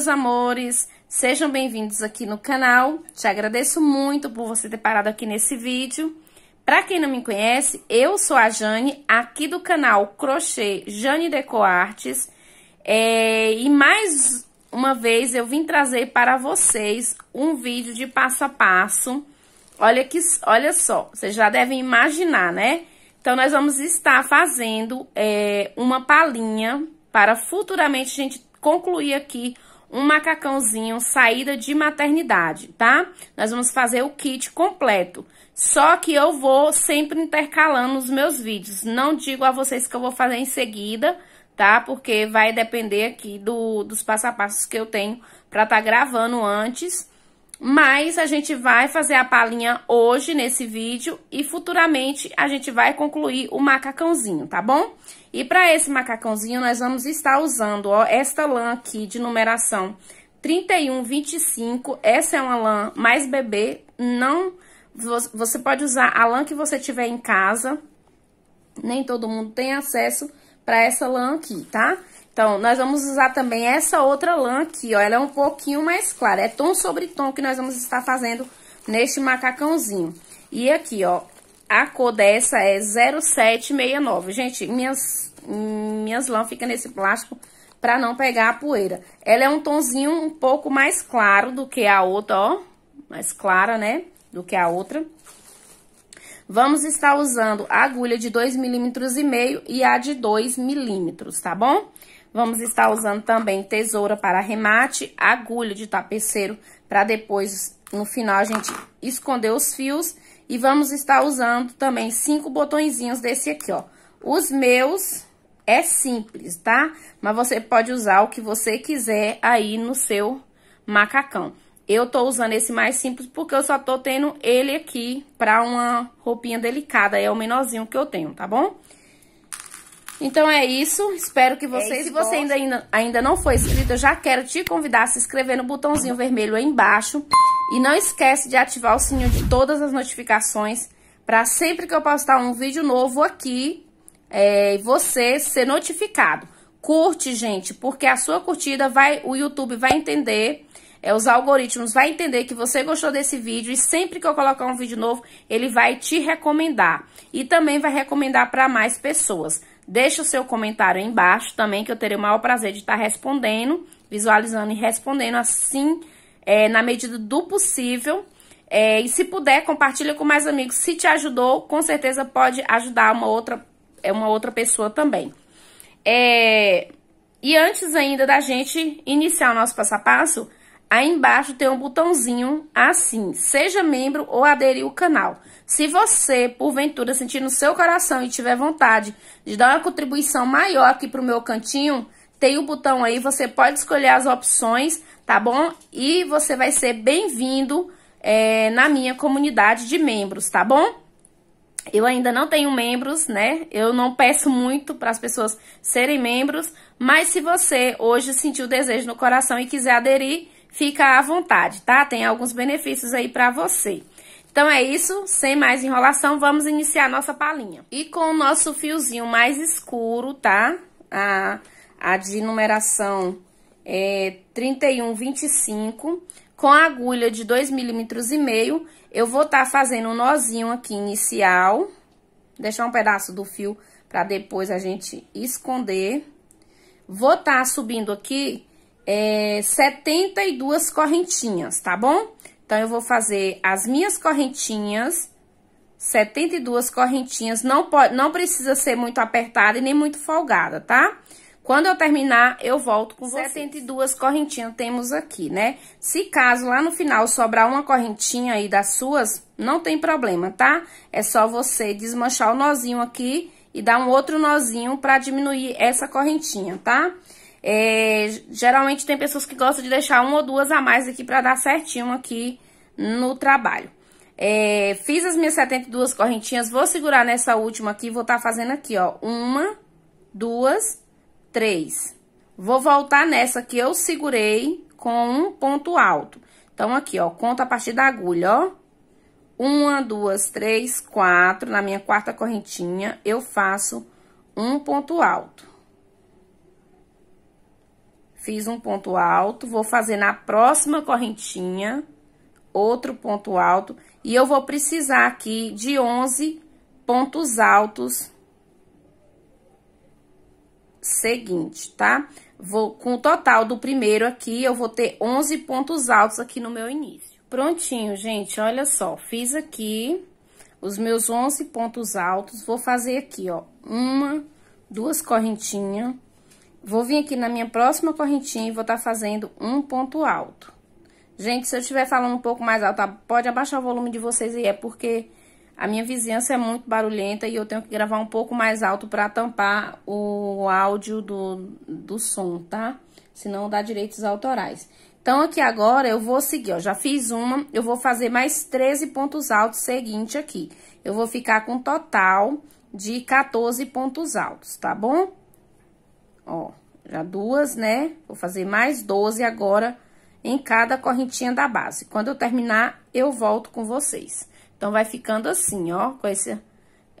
meus amores, sejam bem-vindos aqui no canal. Te agradeço muito por você ter parado aqui nesse vídeo. Para quem não me conhece, eu sou a Jane, aqui do canal Crochê Jane Decoartes. É, e mais uma vez eu vim trazer para vocês um vídeo de passo a passo. Olha, que, olha só, vocês já devem imaginar, né? Então, nós vamos estar fazendo é, uma palhinha para futuramente a gente concluir aqui um macacãozinho saída de maternidade, tá? Nós vamos fazer o kit completo. Só que eu vou sempre intercalando os meus vídeos. Não digo a vocês que eu vou fazer em seguida, tá? Porque vai depender aqui do, dos passo a passos que eu tenho pra tá gravando antes. Mas a gente vai fazer a palhinha hoje nesse vídeo e futuramente a gente vai concluir o macacãozinho, tá bom? E para esse macacãozinho, nós vamos estar usando, ó, esta lã aqui de numeração 3125. Essa é uma lã mais bebê, não... Você pode usar a lã que você tiver em casa. Nem todo mundo tem acesso para essa lã aqui, tá? Então, nós vamos usar também essa outra lã aqui, ó. Ela é um pouquinho mais clara. É tom sobre tom que nós vamos estar fazendo neste macacãozinho. E aqui, ó, a cor dessa é 0769. Gente, minhas, minhas lãs ficam nesse plástico pra não pegar a poeira. Ela é um tonzinho um pouco mais claro do que a outra, ó. Mais clara, né? Do que a outra. Vamos estar usando a agulha de 25 milímetros e meio e a de 2 milímetros, tá bom? Vamos estar usando também tesoura para remate, agulha de tapeceiro para depois, no final, a gente esconder os fios e vamos estar usando também cinco botõezinhos desse aqui, ó. Os meus é simples, tá? Mas você pode usar o que você quiser aí no seu macacão. Eu tô usando esse mais simples porque eu só tô tendo ele aqui pra uma roupinha delicada. É o menorzinho que eu tenho, tá bom? Então é isso, espero que é vocês... É se você ainda, ainda, não foi inscrito, eu já quero te convidar a se inscrever no botãozinho vermelho aí embaixo. E não esquece de ativar o sininho de todas as notificações para sempre que eu postar um vídeo novo aqui, é, você ser notificado. Curte, gente, porque a sua curtida vai, o YouTube vai entender, é, os algoritmos vai entender que você gostou desse vídeo e sempre que eu colocar um vídeo novo, ele vai te recomendar e também vai recomendar para mais pessoas. Deixa o seu comentário aí embaixo também, que eu terei o maior prazer de estar tá respondendo, visualizando e respondendo assim é, na medida do possível. É, e se puder, compartilha com mais amigos. Se te ajudou, com certeza pode ajudar uma outra, é, uma outra pessoa também. É, e antes ainda da gente iniciar o nosso passo a passo, aí embaixo tem um botãozinho assim, seja membro ou aderir o canal. Se você, porventura, sentir no seu coração e tiver vontade de dar uma contribuição maior aqui o meu cantinho, tem o um botão aí, você pode escolher as opções, tá bom? E você vai ser bem-vindo é, na minha comunidade de membros, tá bom? Eu ainda não tenho membros, né? Eu não peço muito para as pessoas serem membros, mas se você hoje sentiu o desejo no coração e quiser aderir, fica à vontade, tá? Tem alguns benefícios aí para você. Então é isso, sem mais enrolação, vamos iniciar a nossa palhinha. E com o nosso fiozinho mais escuro, tá? ah, a de numeração é, 3125, com a agulha de 2 milímetros e meio, eu vou estar tá fazendo um nozinho aqui inicial, deixar um pedaço do fio para depois a gente esconder. Vou estar tá subindo aqui é, 72 correntinhas, tá bom? Então, eu vou fazer as minhas correntinhas, 72 correntinhas, não, pode, não precisa ser muito apertada e nem muito folgada, tá? Tá? Quando eu terminar, eu volto com vocês. 72 correntinhas temos aqui, né? Se caso lá no final sobrar uma correntinha aí das suas, não tem problema, tá? É só você desmanchar o nozinho aqui e dar um outro nozinho pra diminuir essa correntinha, tá? É, geralmente tem pessoas que gostam de deixar uma ou duas a mais aqui pra dar certinho aqui no trabalho. É, fiz as minhas 72 correntinhas, vou segurar nessa última aqui, vou estar tá fazendo aqui, ó, uma, duas, três. Vou voltar nessa que eu segurei com um ponto alto. Então, aqui, ó, conta a partir da agulha, ó. Uma, duas, três, quatro. Na minha quarta correntinha, eu faço um ponto alto. Fiz um ponto alto, vou fazer na próxima correntinha outro ponto alto. E eu vou precisar aqui de 11 pontos altos seguinte, tá? Vou, com o total do primeiro aqui, eu vou ter 11 pontos altos aqui no meu início. Prontinho, gente, olha só, fiz aqui os meus 11 pontos altos, vou fazer aqui, ó, uma, duas correntinhas, vou vir aqui na minha próxima correntinha e vou tá fazendo um ponto alto. Gente, se eu estiver falando um pouco mais alto, pode abaixar o volume de vocês aí, é porque a minha vizinhança é muito barulhenta e eu tenho que gravar um pouco mais alto para tampar o áudio do, do som, tá? Senão dá direitos autorais. Então, aqui agora eu vou seguir, ó, já fiz uma, eu vou fazer mais 13 pontos altos seguinte aqui. Eu vou ficar com um total de 14 pontos altos, tá bom? Ó, já duas, né? Vou fazer mais 12 agora em cada correntinha da base. Quando eu terminar, eu volto com vocês. Então, vai ficando assim, ó, com esse,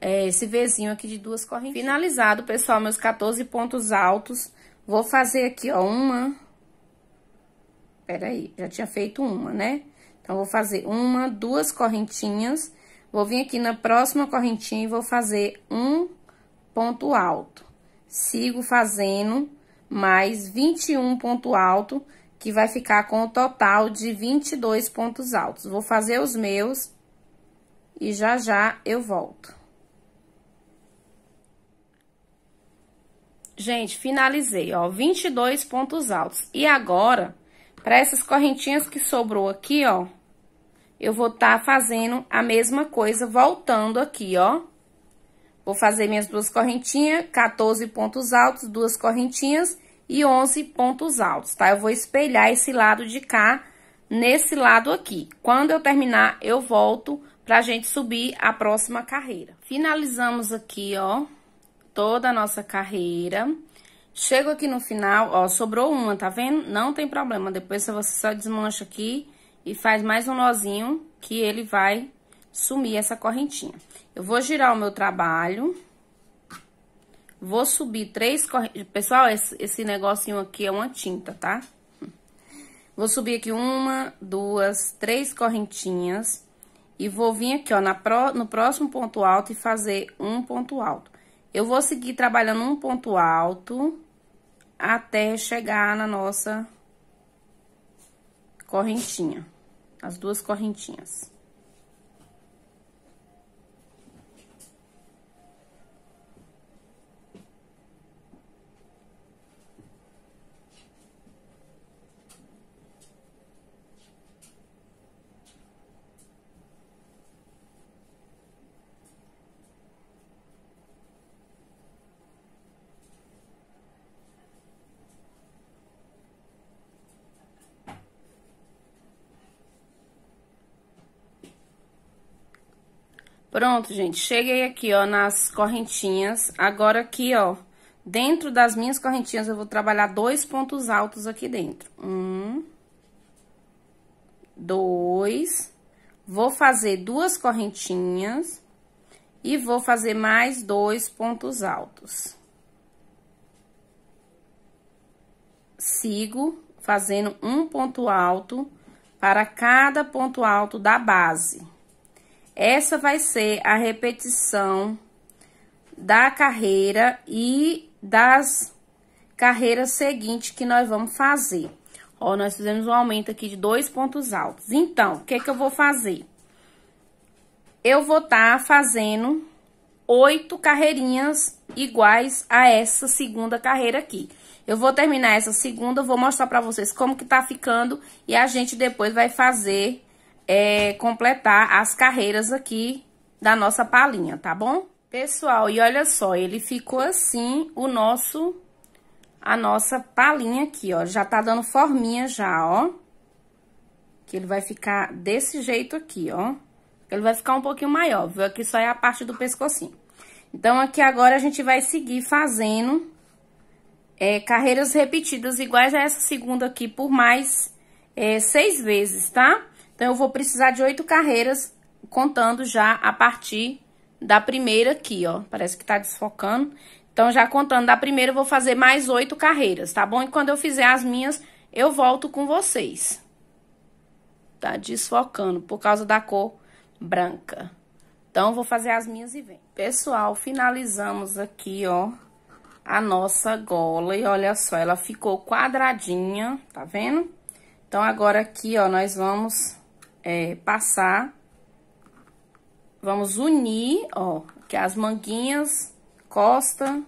é, esse Vzinho aqui de duas correntes. Finalizado, pessoal, meus 14 pontos altos. Vou fazer aqui, ó, uma... Peraí, já tinha feito uma, né? Então, vou fazer uma, duas correntinhas. Vou vir aqui na próxima correntinha e vou fazer um ponto alto. Sigo fazendo mais 21 ponto alto, que vai ficar com o um total de 22 pontos altos. Vou fazer os meus e já já eu volto. Gente, finalizei, ó, 22 pontos altos. E agora, para essas correntinhas que sobrou aqui, ó, eu vou estar tá fazendo a mesma coisa, voltando aqui, ó. Vou fazer minhas duas correntinhas, 14 pontos altos, duas correntinhas e 11 pontos altos, tá? Eu vou espelhar esse lado de cá nesse lado aqui. Quando eu terminar, eu volto pra gente subir a próxima carreira. Finalizamos aqui, ó, toda a nossa carreira. Chego aqui no final, ó, sobrou uma, tá vendo? Não tem problema, depois você só desmancha aqui e faz mais um nozinho que ele vai sumir essa correntinha. Eu vou girar o meu trabalho, vou subir três correntes... Pessoal, esse, esse negocinho aqui é uma tinta, tá? Vou subir aqui uma, duas, três correntinhas e vou vir aqui, ó, na pro, no próximo ponto alto e fazer um ponto alto. Eu vou seguir trabalhando um ponto alto até chegar na nossa correntinha. As duas correntinhas. Pronto, gente, cheguei aqui, ó, nas correntinhas. Agora aqui, ó, dentro das minhas correntinhas eu vou trabalhar dois pontos altos aqui dentro. Um, dois, vou fazer duas correntinhas e vou fazer mais dois pontos altos. Sigo fazendo um ponto alto para cada ponto alto da base. Essa vai ser a repetição da carreira e das carreiras seguintes que nós vamos fazer. Ó, nós fizemos um aumento aqui de dois pontos altos. Então, o que que eu vou fazer? Eu vou estar tá fazendo oito carreirinhas iguais a essa segunda carreira aqui. Eu vou terminar essa segunda, vou mostrar pra vocês como que tá ficando e a gente depois vai fazer é, completar as carreiras aqui da nossa palhinha, tá bom? Pessoal, e olha só, ele ficou assim o nosso, a nossa palhinha aqui, ó. Já tá dando forminha já, ó. Que ele vai ficar desse jeito aqui, ó. Ele vai ficar um pouquinho maior, viu? Aqui só é a parte do pescocinho. Então, aqui agora a gente vai seguir fazendo é, carreiras repetidas iguais a essa segunda aqui por mais é, seis vezes, tá? Então, eu vou precisar de oito carreiras, contando já a partir da primeira aqui, ó. Parece que tá desfocando. Então, já contando da primeira, eu vou fazer mais oito carreiras, tá bom? E quando eu fizer as minhas, eu volto com vocês. Tá desfocando por causa da cor branca. Então, vou fazer as minhas e vem. Pessoal, finalizamos aqui, ó, a nossa gola. E olha só, ela ficou quadradinha, tá vendo? Então, agora aqui, ó, nós vamos é, passar, vamos unir, ó, que as manguinhas, costa,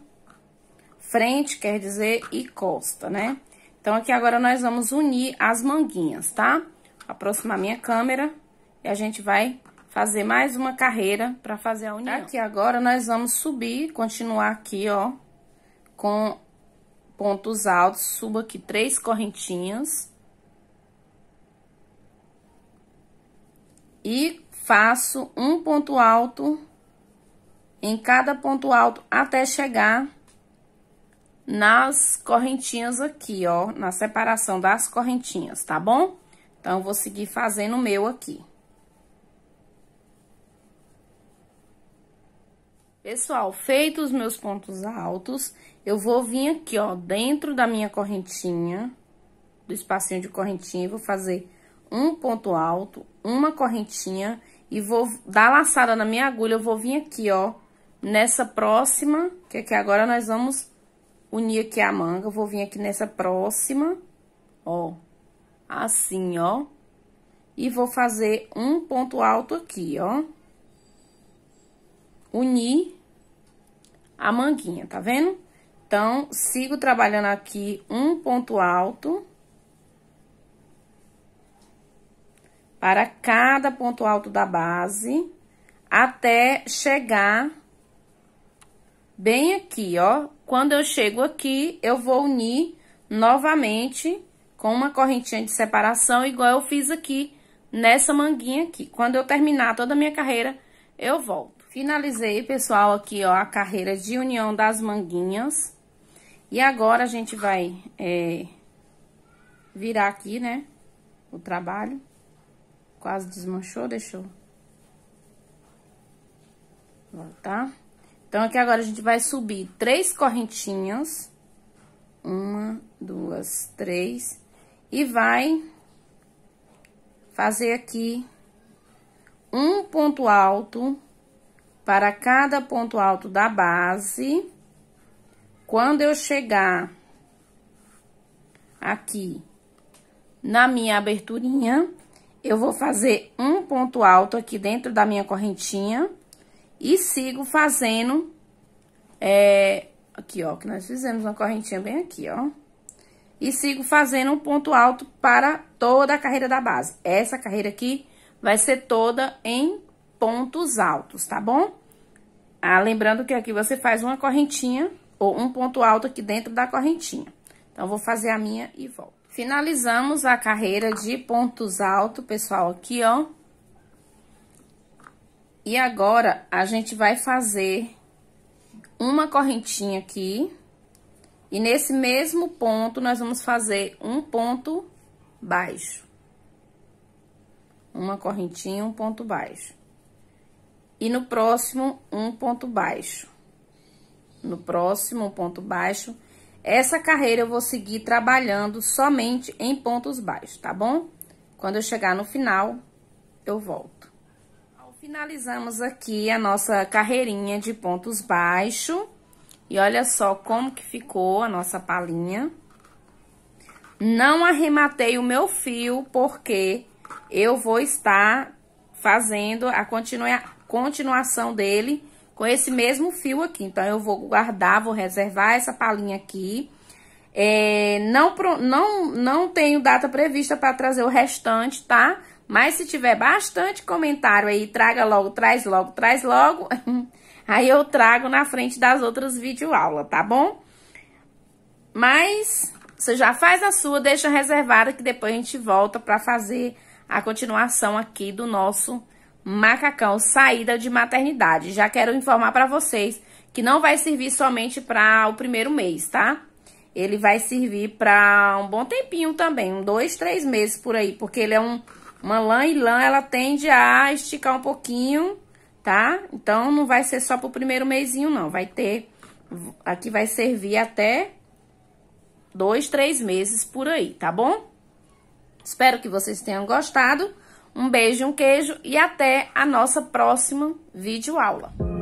frente, quer dizer, e costa, né? Então, aqui agora nós vamos unir as manguinhas, tá? Aproximar minha câmera e a gente vai fazer mais uma carreira para fazer a união. Aqui agora nós vamos subir, continuar aqui, ó, com pontos altos, subo aqui três correntinhas e faço um ponto alto em cada ponto alto até chegar nas correntinhas aqui, ó, na separação das correntinhas, tá bom? Então, vou seguir fazendo o meu aqui. Pessoal, feitos os meus pontos altos, eu vou vir aqui, ó, dentro da minha correntinha, do espacinho de correntinha, e vou fazer um ponto alto, uma correntinha e vou dar laçada na minha agulha, eu vou vir aqui, ó, nessa próxima, que aqui agora nós vamos unir aqui a manga, eu vou vir aqui nessa próxima, ó, assim, ó, e vou fazer um ponto alto aqui, ó, unir a manguinha, tá vendo? Então, sigo trabalhando aqui um ponto alto para cada ponto alto da base, até chegar bem aqui, ó. Quando eu chego aqui, eu vou unir novamente com uma correntinha de separação, igual eu fiz aqui nessa manguinha aqui. Quando eu terminar toda a minha carreira, eu volto. Finalizei, pessoal, aqui, ó, a carreira de união das manguinhas. E agora, a gente vai é, virar aqui, né, o trabalho. Quase desmanchou, deixou. Voltar. Então, aqui agora a gente vai subir três correntinhas. Uma, duas, três. E vai fazer aqui um ponto alto para cada ponto alto da base. Quando eu chegar aqui na minha aberturinha, eu vou fazer um ponto alto aqui dentro da minha correntinha e sigo fazendo, é, aqui, ó, que nós fizemos uma correntinha bem aqui, ó. E sigo fazendo um ponto alto para toda a carreira da base. Essa carreira aqui vai ser toda em pontos altos, tá bom? Ah, lembrando que aqui você faz uma correntinha ou um ponto alto aqui dentro da correntinha. Então, vou fazer a minha e volto. Finalizamos a carreira de pontos altos, pessoal, aqui, ó. E agora, a gente vai fazer uma correntinha aqui. E nesse mesmo ponto, nós vamos fazer um ponto baixo. Uma correntinha, um ponto baixo. E no próximo, um ponto baixo. No próximo, um ponto baixo. Essa carreira eu vou seguir trabalhando somente em pontos baixos, tá bom? Quando eu chegar no final, eu volto. Finalizamos aqui a nossa carreirinha de pontos baixos. E olha só como que ficou a nossa palhinha. Não arrematei o meu fio, porque eu vou estar fazendo a continua continuação dele com esse mesmo fio aqui. Então, eu vou guardar, vou reservar essa palhinha aqui. É, não, não, não tenho data prevista para trazer o restante, tá? Mas se tiver bastante comentário aí, traga logo, traz logo, traz logo. aí eu trago na frente das outras videoaulas, tá bom? Mas você já faz a sua, deixa reservada que depois a gente volta para fazer a continuação aqui do nosso macacão saída de maternidade. Já quero informar para vocês que não vai servir somente para o primeiro mês, tá? Ele vai servir para um bom tempinho também, um dois, três meses por aí, porque ele é um uma lã e lã, ela tende a esticar um pouquinho, tá? Então não vai ser só pro primeiro mesinho não, vai ter aqui vai servir até dois, três meses por aí, tá bom? Espero que vocês tenham gostado. Um beijo, um queijo e até a nossa próxima videoaula.